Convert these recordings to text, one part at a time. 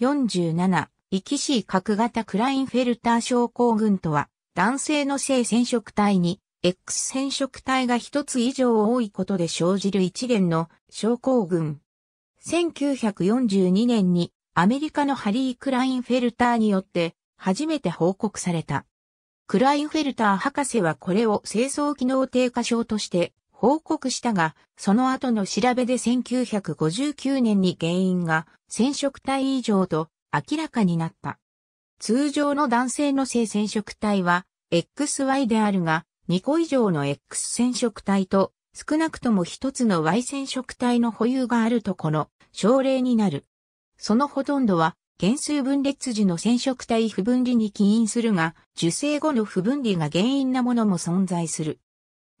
47、イキシー角型クラインフェルター症候群とは、男性の性染色体に X 染色体が一つ以上多いことで生じる一連の症候群。1942年にアメリカのハリー・クラインフェルターによって初めて報告された。クラインフェルター博士はこれを清掃機能低下症として報告したが、その後の調べで1959年に原因が染色体異常と明らかになった。通常の男性の性染色体は XY であるが、2個以上の X 染色体と少なくとも1つの Y 染色体の保有があるとこの症例になる。そのほとんどは減数分裂時の染色体不分離に起因するが、受精後の不分離が原因なものも存在する。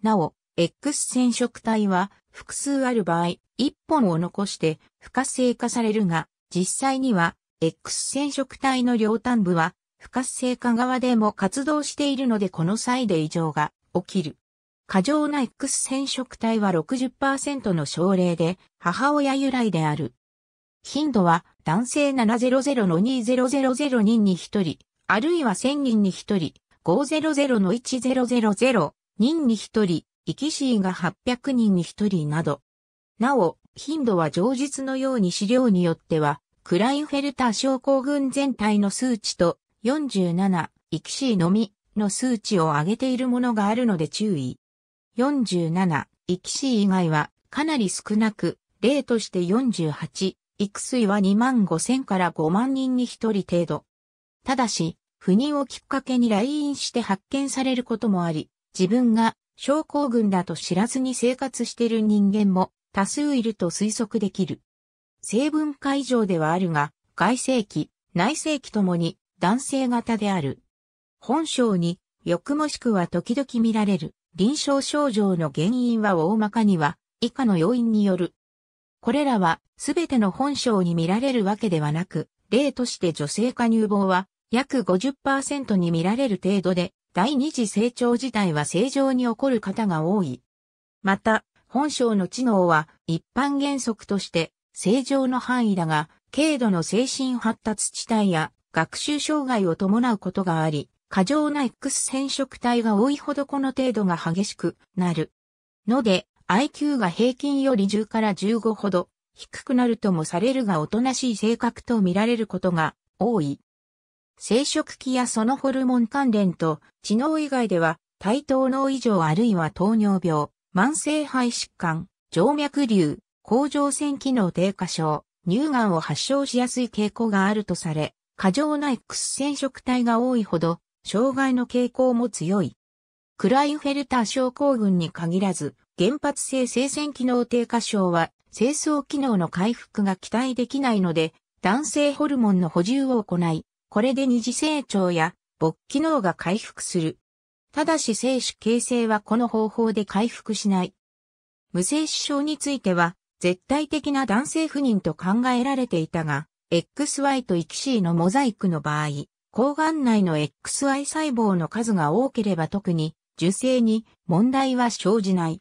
なお、X 染色体は複数ある場合、一本を残して不活性化されるが、実際には X 染色体の両端部は不活性化側でも活動しているのでこの際で異常が起きる。過剰な X 染色体は60%の症例で母親由来である。頻度は男性700の2000人に1人、あるいは1000人に1人、500の1000人に1人、生き死が800人に1人など。なお、頻度は上実のように資料によっては、クラインフェルター症候群全体の数値と47、生き死のみの数値を上げているものがあるので注意。47、生き死以外はかなり少なく、例として48、育水は2万5千から5万人に1人程度。ただし、不妊をきっかけに来院して発見されることもあり、自分が症候群だと知らずに生活している人間も多数いると推測できる。成分化異ではあるが、外性器、内性器ともに男性型である。本性に、欲もしくは時々見られる臨床症状の原因は大まかには以下の要因による。これらはすべての本性に見られるわけではなく、例として女性化乳房は約50%に見られる程度で、第二次成長自体は正常に起こる方が多い。また、本性の知能は一般原則として正常の範囲だが、軽度の精神発達地帯や学習障害を伴うことがあり、過剰な X 染色体が多いほどこの程度が激しくなる。ので、IQ が平均より10から15ほど低くなるともされるがおとなしい性格と見られることが多い。生殖器やそのホルモン関連と、知能以外では、対等脳異常あるいは糖尿病、慢性肺疾患、静脈瘤、甲状腺機能低下症、乳がんを発症しやすい傾向があるとされ、過剰な X 染色体が多いほど、障害の傾向も強い。クライフェルター症候群に限らず、原発性生鮮機能低下症は、清掃機能の回復が期待できないので、男性ホルモンの補充を行い、これで二次成長や勃起能が回復する。ただし精子形成はこの方法で回復しない。無精子症については、絶対的な男性不妊と考えられていたが、XY と XC のモザイクの場合、抗がん内の XY 細胞の数が多ければ特に、受精に問題は生じない。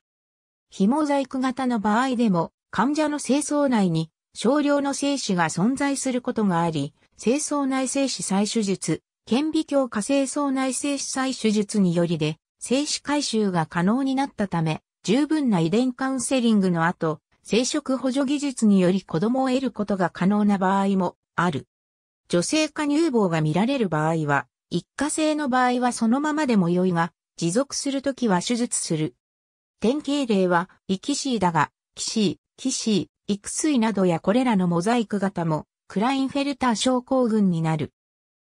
非モザイク型の場合でも、患者の精巣内に少量の精子が存在することがあり、精巣内生死採取術、顕微鏡下精巣内生死採取術によりで、精子回収が可能になったため、十分な遺伝カウンセリングの後、生殖補助技術により子供を得ることが可能な場合もある。女性化乳房が見られる場合は、一過性の場合はそのままでも良いが、持続するときは手術する。典型例は、イキシーだが、キシー、キシー、イクスイなどやこれらのモザイク型もクラインフェルター症候群になる。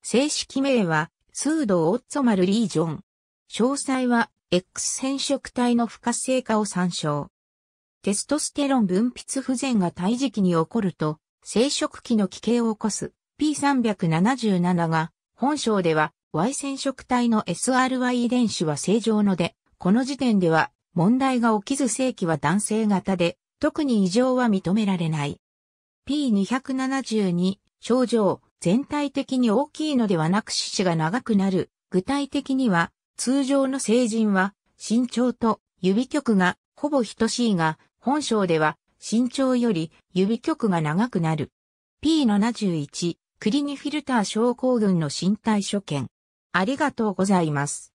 正式名は、スード・オッツォマル・リージョン。詳細は、X 染色体の不活性化を参照。テストステロン分泌不全が胎児期に起こると、生殖器の奇形を起こす P377 が、本章では Y 染色体の SRY 遺伝子は正常ので、この時点では問題が起きず正規は男性型で、特に異常は認められない。P272 症状、全体的に大きいのではなく四肢が長くなる。具体的には、通常の成人は、身長と指局がほぼ等しいが、本性では、身長より指局が長くなる。P71、クリニフィルター症候群の身体所見。ありがとうございます。